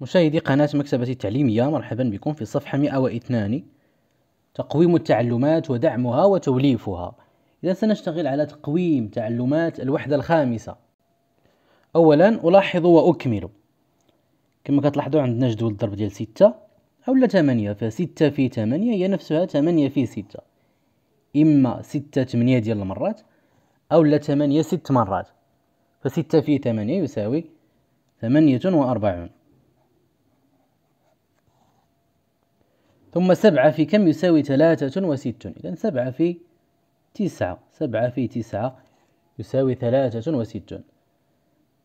مشاهدي قناة مكتبة التعليمية مرحبا بكم في صفحة 102 تقويم التعلمات ودعمها وتوليفها إذا سنشتغل على تقويم تعلمات الوحدة الخامسة أولا ألاحظ وأكمل كما كتلاحظوا عندنا جدول الضرب ديال 6 أولا 8 ف6 في 8 هي نفسها 8 في 6 إما 6 8 ديال المرات أولا 8 6 مرات ف6 في 8 يساوي 48 ثم سبعة في كم يساوي ثلاثة وستون إذا سبعة في تسعة سبعة في تسعة يساوي ثلاثة وستون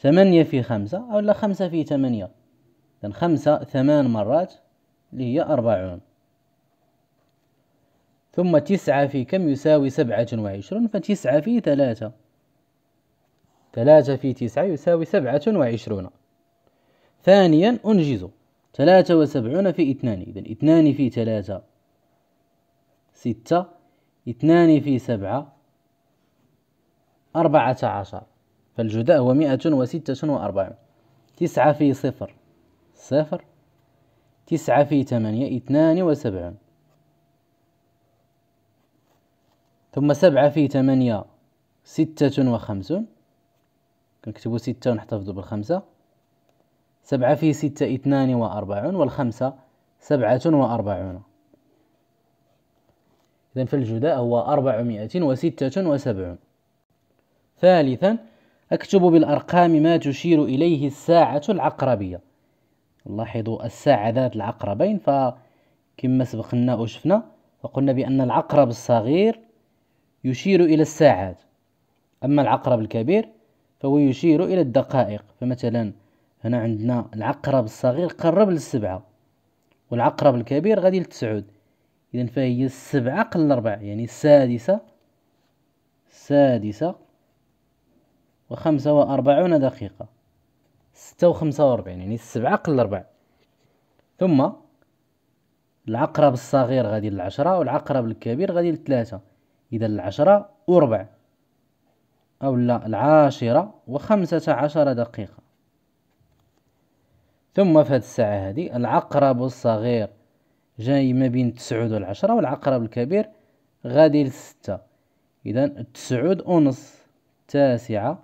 ثمانية في خمسة أو لا خمسة في ثمانية إذا خمسة ثمان مرات اللي هي أربعون ثم تسعة في كم يساوي سبعة وعشرون فتسعة في ثلاثة ثلاثة في تسعة يساوي سبعة وعشرون ثانيا أنجز ثلاثة وسبعون في اثنان إذا اثنان في ثلاثة ستة اثنان في سبعة أربعة عشر فالجداء هو مئة وستة وأربعون تسعة في صفر صفر تسعة في ثمانية اثنان وسبعون ثم سبعة في ثمانية ستة وخمسون كنكتبو ستة ونحتفظو بالخمسة سبعة في ستة اثنان وأربعون والخمسة سبعة وأربعون إذا فالجداء هو أربعمائة وستة وسبعون ثالثا أكتب بالأرقام ما تشير إليه الساعة العقربية لاحظوا الساعة ذات العقربين فكما سبقنا وشفنا فقلنا بأن العقرب الصغير يشير إلى الساعات أما العقرب الكبير فهو يشير إلى الدقائق فمثلا هنا عندنا العقرب الصغير قرب للسبعة والعقرب الكبير غادي للتسعود إذا فهي السبعة قل الأربع يعني السادسة السادسة وخمسة وأربعون دقيقة ستة وخمسة وأربعين يعني السبعة قل الأربع ثم العقرب الصغير غادي للعشرة والعقرب الكبير غادي للثلاثة إذا العشرة وربع أو لا العاشرة وخمسة عشر دقيقة ثم في هذه الساعة هذه العقرب الصغير جاي ما بين تسعود والعشرة والعقرب الكبير غادي لستة إذا تسعود ونص تاسعة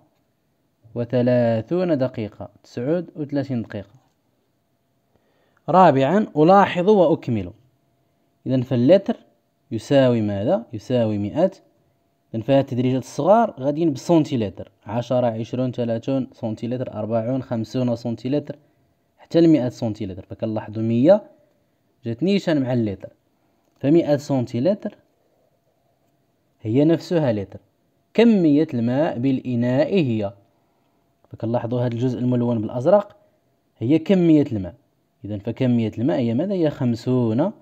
وثلاثون دقيقة تسعود وثلاثين دقيقة رابعا ألاحظ وأكمل إذا فاللتر يساوي ماذا؟ يساوي مئة إذا فهاد التدريجات الصغار غاديين بسنتيلتر عشرة عشرون ثلاثون سنتيلتر أربعون خمسون سنتيلتر حتى ل 100 سنتيلتر فكنلاحظوا 100 جات نيشان مع اللتر ف 100 سنتيلتر هي نفسها لتر كمية الماء بالإناء هي فكنلاحظوا هذا الجزء الملون بالأزرق هي كمية الماء إذا فكمية الماء هي ماذا هي خمسون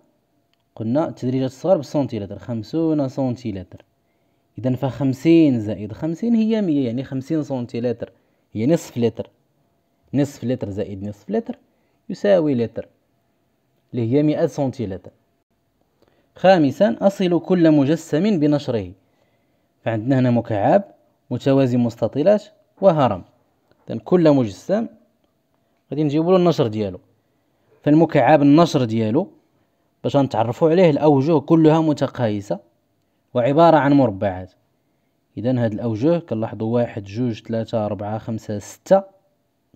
قلنا تدريجة الصغر بالسنتيلتر خمسون سنتيلتر إذا فخمسين زائد خمسين هي مية يعني خمسين سنتيلتر هي يعني نصف لتر نصف لتر زائد نصف لتر يساوي لتر اللي هي مئة سنتيلتر خامسا أصل كل مجسم بنشره فعندنا هنا مكعب متوازي مستطيلات وهرم إذن كل مجسم غادي نجيبو له النشر ديالو فالمكعب النشر ديالو باش نتعرفوا عليه الأوجه كلها متقايسة وعبارة عن مربعات إذا هاد الأوجه كنلاحظو واحد جوج ثلاثة أربعة خمسة ستة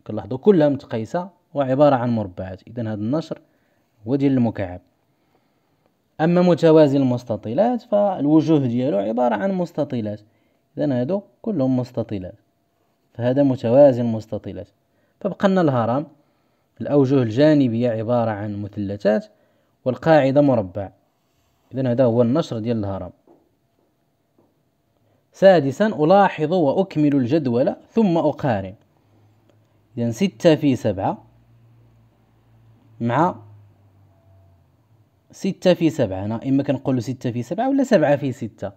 كنلاحظوا كلها متقيسه وعباره عن مربعات اذا هذا النشر هو ديال المكعب اما متوازي المستطيلات فالوجوه ديالو عباره عن مستطيلات اذا هادو كلهم مستطيلات فهذا متوازي المستطيلات فبقى لنا الهرم الاوجه الجانبيه عباره عن مثلثات والقاعده مربع اذا هذا هو النشر ديال الهرم سادسا ألاحظ وأكمل الجدول ثم أقارن إذا ستة في سبعة مع ستة في سبعة أنا إما كنقولو ستة في سبعة ولا سبعة في ستة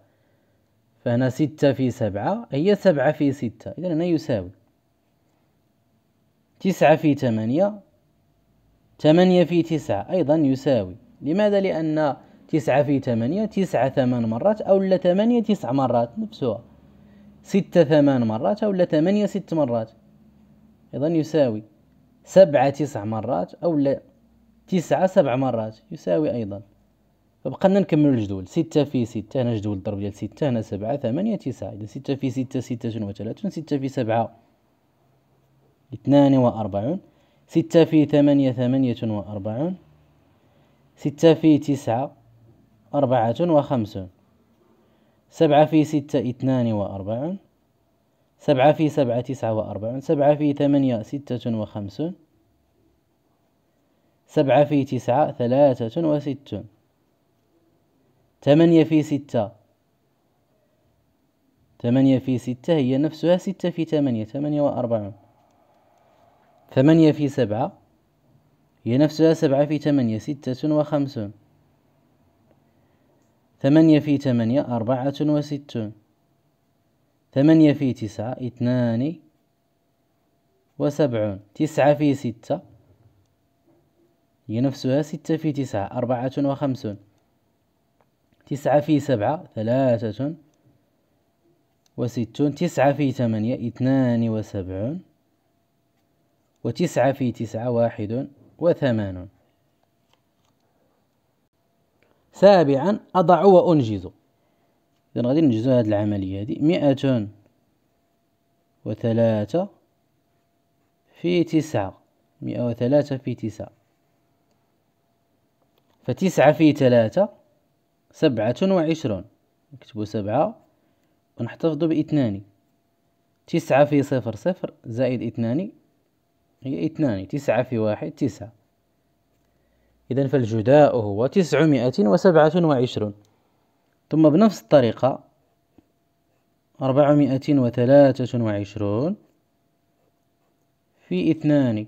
فهنا ستة في سبعة هي سبعة في ستة إذا هنا يساوي تسعة في ثمانية ثمانية في تسعة أيضا يساوي لماذا؟ لأن تسعة في ثمانية تسعة ثمان مرات أو لا ثمانية تسع مرات نفسها ستة ثمان مرات أو لا ثمانية ست مرات أيضا يساوي سبعة تسع مرات أو لا تسعة سبع مرات يساوي أيضا فبقينا نكمل الجدول ستة في ستة هنا جدول الضرب ديال ستة هنا سبعة ثمانية تسعة إذا ستة في ستة ستة وثلاثون ستة في سبعة اثنان وأربعون ستة في ثمانية ثمانية وأربعون ستة في تسعة أربعة وخمسون سبعة في ستة اثنان وأربعون سبعة في سبعة تسعة وأربعون سبعة في ثمانية ستة وخمسون سبعة في تسعة ثلاثة وستون ثمانية في ستة ثمانية في ستة هي نفسها ستة في ثمانية ثمانية وأربعون ثمانية في سبعة هي نفسها سبعة في ثمانية ستة وخمسون ثمانية في ثمانية أربعة وستون ثمانية في تسعة اثنان وسبعون تسعة في ستة هي نفسها ستة في تسعة أربعة وخمسون تسعة في سبعة ثلاثة وستون تسعة في ثمانية اثنان وسبعون وتسعة في تسعة واحد وثمانون سابعا أضع وأنجز إذا غادي نجزو هاد العملية هادي مئة وثلاثة في تسعة مئة وثلاثة في تسعة فتسعة في ثلاثة سبعة وعشرون نكتبو سبعة ونحتفظو باثنان تسعة في صفر صفر زائد اثنان هي اثنان تسعة في واحد تسعة إذا فالجداء هو تسعمائة وسبعة وعشرون ثم بنفس الطريقة أربعمائة وثلاثة وعشرون في اثنان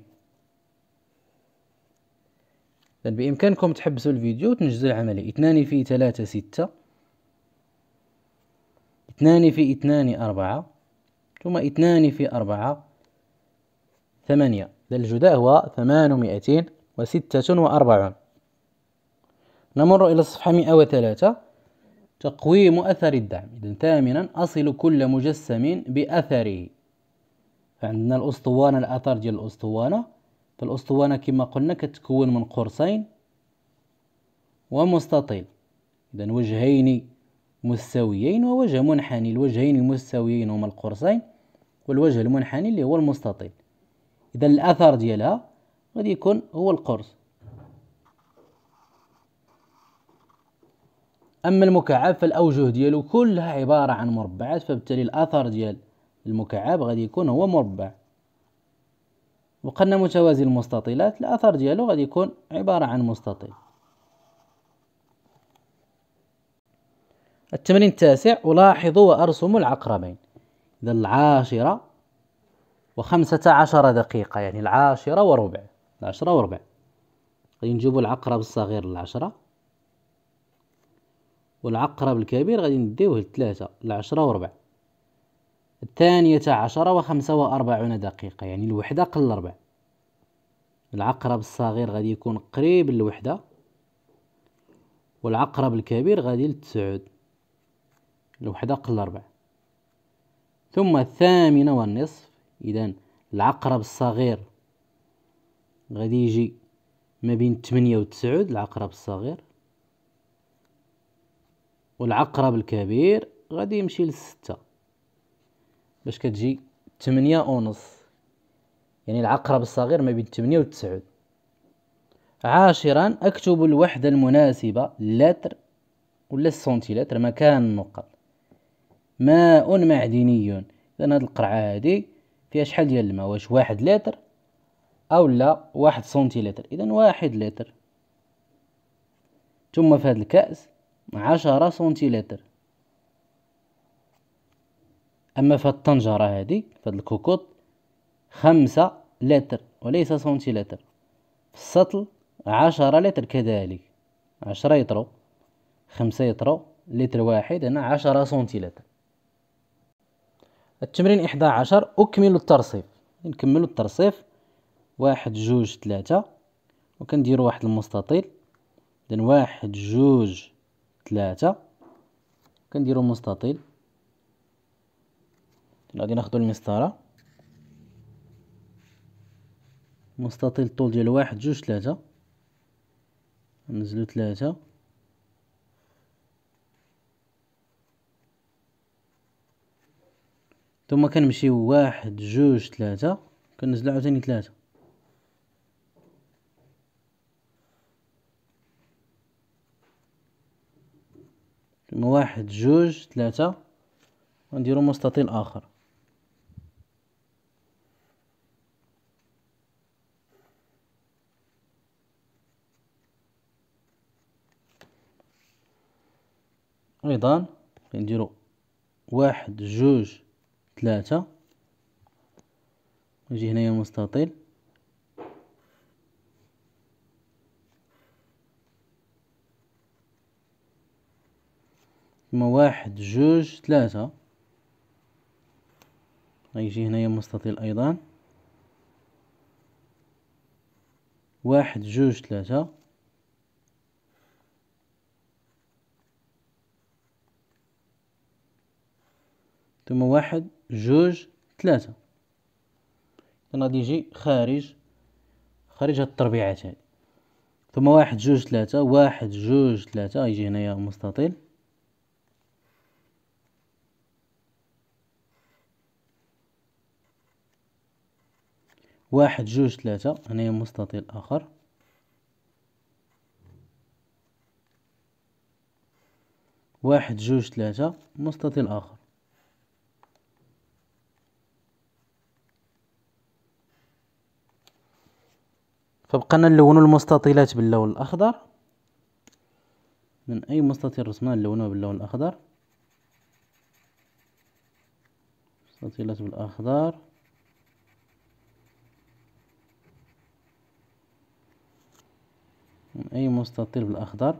إذن بإمكانكم تحبسوا الفيديو وتنجزوا العملية اثنان في ثلاثة ستة اثنان في اثنان أربعة ثم اثنان في أربعة ثمانية إذا الجداء هو ثمانمائة وستة وأربعون نمر إلى الصفحة مئة وثلاثة تقويم أثر الدعم إذا ثامنا أصل كل مجسم بأثره فعندنا الأسطوانة الأثر ديال الأسطوانة فالأسطوانة كما قلنا كتكون من قرصين ومستطيل إذا وجهين مستويين ووجه منحني الوجهين المستويين هما القرصين والوجه المنحني اللي هو المستطيل إذا الأثر ديالها غادي يكون هو القرص اما المكعب فالاوجه ديالو كلها عباره عن مربعات فبالتالي الاثر ديال المكعب غادي يكون هو مربع وقلنا متوازي المستطيلات الاثر ديالو غادي يكون عباره عن مستطيل التمرين التاسع ألاحظ وأرسم العقربين إذا العاشرة وخمسة عشر دقيقة يعني العاشرة وربع العشرة وربع غادي نجيبو العقرب الصغير العشرة والعقرب الكبير غادي نديوه لثلاثة لعشرة وربع الثانية عشرة وخمسة وأربعون دقيقة يعني الوحدة قل ربع العقرب الصغير غادي يكون قريب للوحدة والعقرب الكبير غادي للتسعود الوحدة قل ربع ثم الثامنة والنصف إذا العقرب الصغير غادي يجي ما بين 8 و 9 العقرب الصغير والعقرب الكبير غادي يمشي لستة باش كتجي تمنية ونص يعني العقرب الصغير ما بين تمنية وتسعود عاشرا اكتب الوحدة المناسبة لتر ولا السنتيلتر مكان النقط ماء معدني اذا هاد القرعة هادي فيها شحال ديال الماء واش واحد لتر او لا واحد سنتيلتر اذا واحد لتر ثم في هاد الكأس عشرة سنتيلتر أما في الطنجرة هذه في هاد الكوكوط خمسة لتر وليس سنتيلتر في السطل عشرة لتر كذلك عشرة يطرو خمسة يطرو لتر واحد هنا عشرة سنتيلتر التمرين إحدى عشر أكمل الترصيف نكمل الترصيف واحد جوج ثلاثة وكنديرو واحد المستطيل إذن واحد جوج ثلاثة كنديرو مستطيل غادي ناخدو المسطرة مستطيل الطول ديال واحد جوج ثلاثة نزلو ثلاثة ثم كنمشيو واحد جوج ثلاثة كنزلو عاوتاني ثلاثة واحد جوج ثلاثة ونديرو مستطيل آخر أيضا نديرو واحد جوج ثلاثة نجي هنايا مستطيل كما واحد جوج ثلاثة غيجي هنايا مستطيل أيضا واحد جوج ثلاثة ثم واحد جوج ثلاثة إذن غادي يجي خارج خارج هاد التربيعات هادي ثم واحد جوج ثلاثة واحد جوج ثلاثة غيجي هنايا مستطيل واحد جوج ثلاثة هنا مستطيل آخر واحد جوج ثلاثة مستطيل آخر فبقينا نلونو المستطيلات باللون الأخضر من أي مستطيل رسمنا نلونوه باللون الأخضر مستطيلات بالأخضر أي مستطيل بالأخضر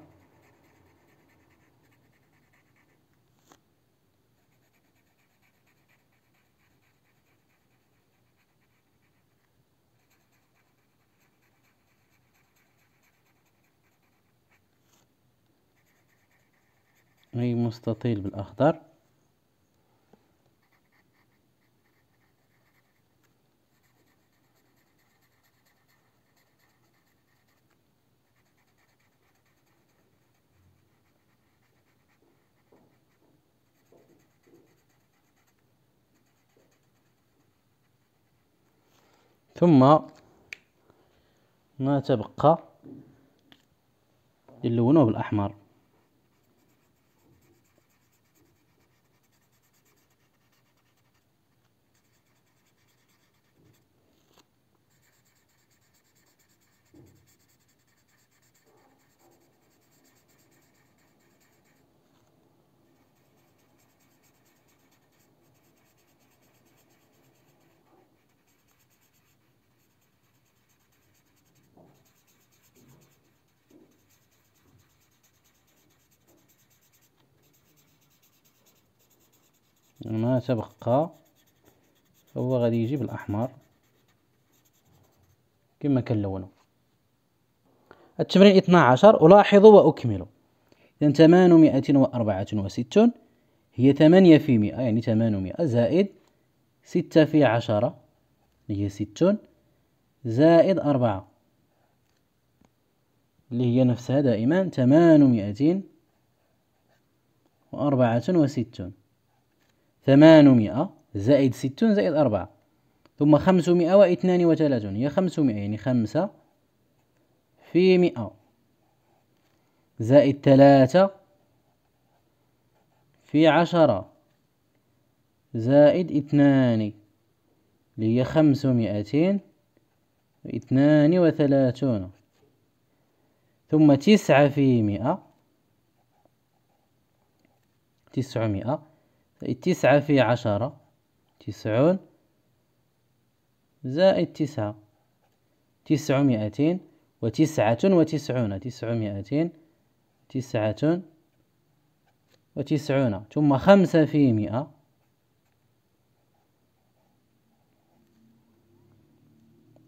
أي مستطيل بالأخضر ثم ما تبقى يلونوه بالأحمر ما تبقى هو غادي يجيب الاحمر كما كنلونو التمرين 12 ألاحظ وأكمل إذا 864 هي 8 في 100 يعني 800 زائد 6 في 10 اللي هي 60 زائد 4 اللي هي نفسها دائما 864 ثمانمائة زائد ستون زائد أربعة ثم خمسمائة واثنان وثلاثون هي خمسمائة يعني خمسة في مئة زائد ثلاثة في عشرة زائد اثنان اللي هي خمسمائتين واثنان وثلاثون ثم تسعة في مئة تسعمائة تسعة في عشرة تسعون زائد تسعة تسعمائتين وتسعة وتسعون تسعمائتين تسعة وتسعون ثم خمسة في مئة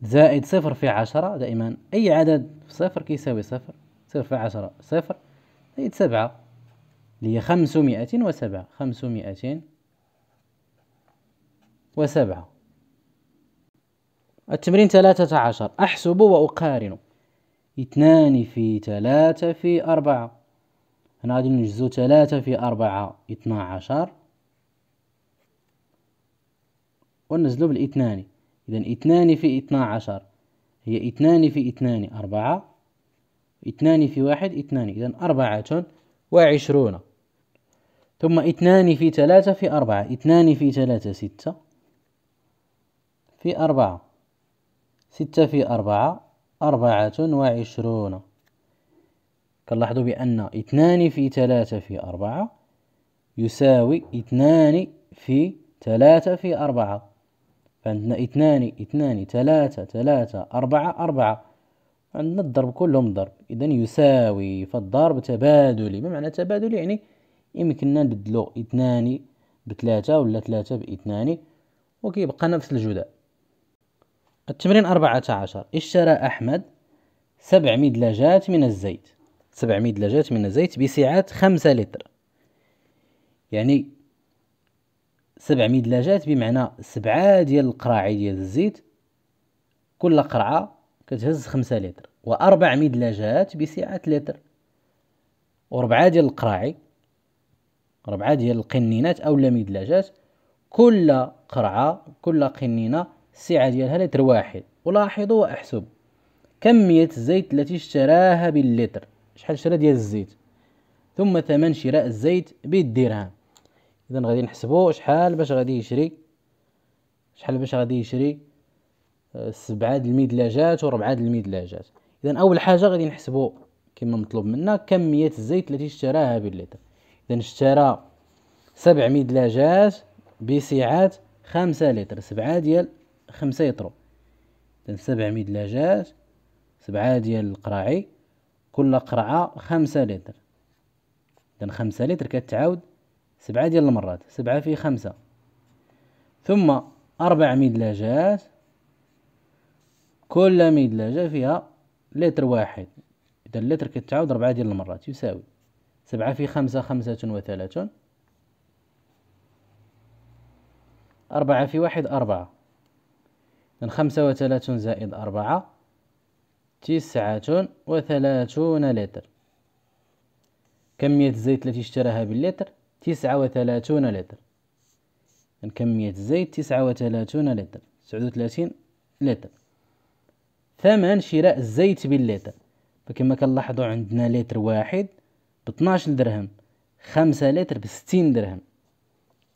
زائد صفر في عشرة دائما أي عدد في صفر كيساوي صفر صفر في عشرة صفر زائد سبعة اللي هي خمسمائة وسبعة خمسمائة وسبعة التمرين ثلاثة عشر أحسب وأقارن اثنان في ثلاثة في أربعة هنا غادي نجزو ثلاثة في أربعة اثنا عشر ونزلو بالاثنان إذا اثنان في اثنا عشر هي اثنان في اثنان أربعة اثنان في واحد اثنان إذا أربعة وعشرون ثم اثنان في ثلاثة في أربعة اثنان في ثلاثة ستة في أربعة ستة في أربعة أربعة وعشرون كنلاحظوا بأن اثنان في ثلاثة في أربعة يساوي اثنان في ثلاثة في أربعة فعندنا اثنان اثنان ثلاثة ثلاثة أربعة أربعة عندنا الضرب كلهم ضرب إذا يساوي فالضرب تبادلي ما معنى تبادلي يعني يمكننا نبدلو اثنان بثلاثة ولا ثلاثة باثنان وكيبقى نفس الجداء التمرين أربعة عشر اشترى أحمد سبع مدلجات من الزيت سبع مدلجات من الزيت بسعة خمسة لتر يعني سبع مدلجات بمعنى سبعة ديال القراعي ديال الزيت كل قرعة كتهز خمسة لتر وأربع مدلجات بسعة لتر وربعة ديال القراعي ربعة ديال القنينات أو المدلجات كل قرعة كل قنينة السعة ديالها لتر واحد ولاحظوا وأحسب كمية الزيت التي اشتراها باللتر شحال شرا ديال الزيت ثم ثمن شراء الزيت بالدرهم إذا غادي نحسبو شحال باش غادي يشري شحال باش غادي يشري آه، سبعة د المدلجات وربعة د المدلجات إذا أول حاجة غادي نحسبو كما مطلوب منا كمية الزيت التي اشتراها باللتر إذا اشترى سبع مدلاجات بسعة خمسة لتر سبعة ديال خمسة يترو إذا سبع مدلاجات سبعة ديال القراعي كل قرعة خمسة لتر إذا خمسة لتر كتعاود سبعة ديال المرات سبعة في خمسة ثم أربع مدلاجات كل مدلاجة فيها لتر واحد إذا اللتر كتعاود ربعة ديال المرات يساوي سبعة في خمسة خمسة وثلاثون أربعة في واحد أربعة إذن خمسة وثلاثون زائد أربعة تسعة وثلاثون لتر كمية الزيت التي اشتراها باللتر تسعة وثلاثون لتر إذن كمية الزيت تسعة وثلاثون لتر تسعة وثلاثين لتر ثمن شراء الزيت باللتر فكما كنلاحظوا عندنا لتر واحد 12 درهم خمسة لتر بستين درهم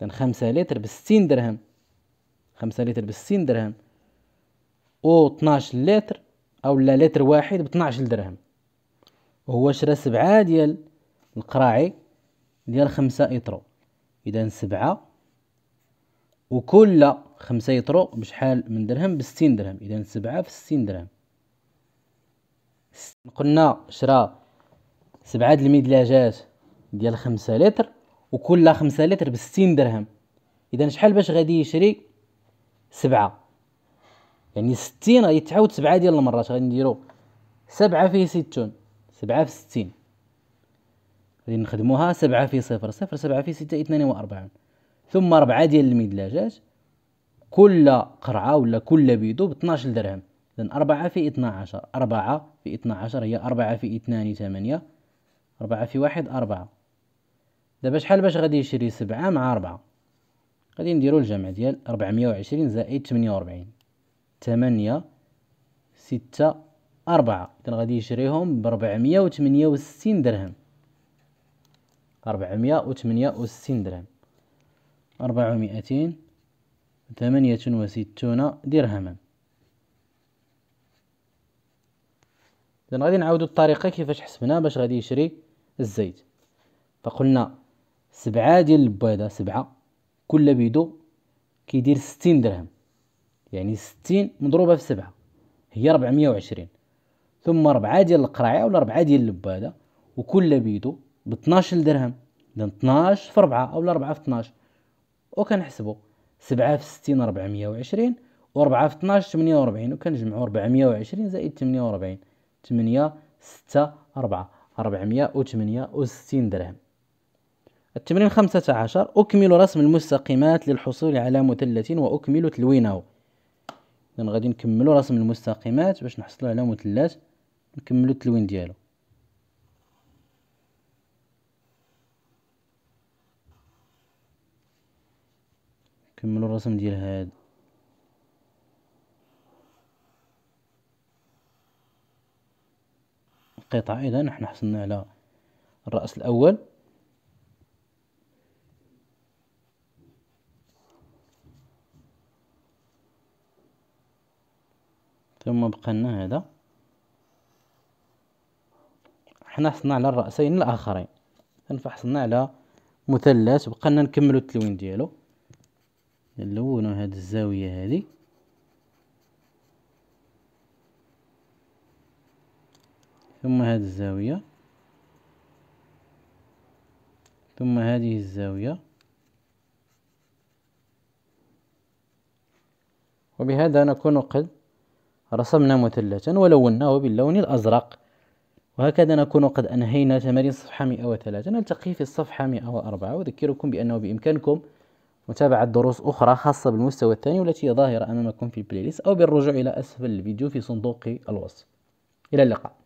إذن خمسة لتر بستين درهم خمسة لتر بستين درهم أو 12 لتر أو لا لتر واحد 12 درهم وهو شرا سبعة ديال القراعي ديال خمسة إطرو إذا سبعة وكل خمسة يطرو بشحال من درهم بستين درهم إذا سبعة في ستين درهم قلنا شرا سبعة د المدلاجات ديال خمسة لتر وكل خمسة لتر بستين درهم اذا شحال باش غادي يشري سبعة يعني ستين غادي تعاود سبعة ديال المرات غادي نديرو سبعة في ستون سبعة في ستين غادي نخدموها سبعة في صفر صفر سبعة في ستة اثنان وأربعون ثم ربعة ديال المدلاجات كل قرعة ولا كل بيدو بطناش درهم إذا أربعة في اثنا عشر أربعة في اثنا عشر هي أربعة في اثنان ثمانية أربعة في واحد أربعة دابا شحال باش غادي يشري سبعة مع أربعة غادي نديرو الجمع ديال أربعمية وعشرين زائد تمنية وربعين تمنية ستة أربعة إذن غادي يشريهم بربعمية وتمنية وستين درهم أربعمية وتمنية وستين درهم أربعة ومائتين ثمانية وستون درهما إذن غادي نعاودو الطريقة كيفاش حسبنا باش غادي يشري الزيت فقلنا سبعة ديال البيضة سبعة كل بيدو كيدير ستين درهم يعني ستين مضروبة في سبعة هي ربعمية وعشرين ثم ربعة ديال القرعة ولا ربعة ديال البادة وكل بيدو بطناش درهم إذا طناش في ربعة أو ربعة في طناش وكنحسبو سبعة في ستين ربعمية وعشرين وربعة في طناش تمنية وربعين وكنجمعو ربعمية وعشرين زائد تمنية وربعين تمنية ستة ربعة 468 درهم التمرين 15 أكمل رسم المستقيمات للحصول على مثلث وأكمل تلوينه إذن غادي نكملو رسم المستقيمات باش نحصلو على مثلث نكملو التلوين ديالو نكملو الرسم ديال هاد القطعة إذا نحن حصلنا على الرأس الأول ثم بقى لنا هذا حنا حصلنا على الرأسين الآخرين فحصلنا على مثلث بقى لنا نكملو التلوين ديالو نلونو هاد الزاوية هذه ثم هذه الزاوية ثم هذه الزاوية وبهذا نكون قد رسمنا مثلثا ولوناه باللون الأزرق وهكذا نكون قد أنهينا تمارين صفحة 103 نلتقي في الصفحة 104 وأذكركم بأنه بإمكانكم متابعة دروس أخرى خاصة بالمستوى الثاني والتي ظاهرة أمامكم في البلاي ليست أو بالرجوع إلى أسفل الفيديو في صندوق الوصف إلى اللقاء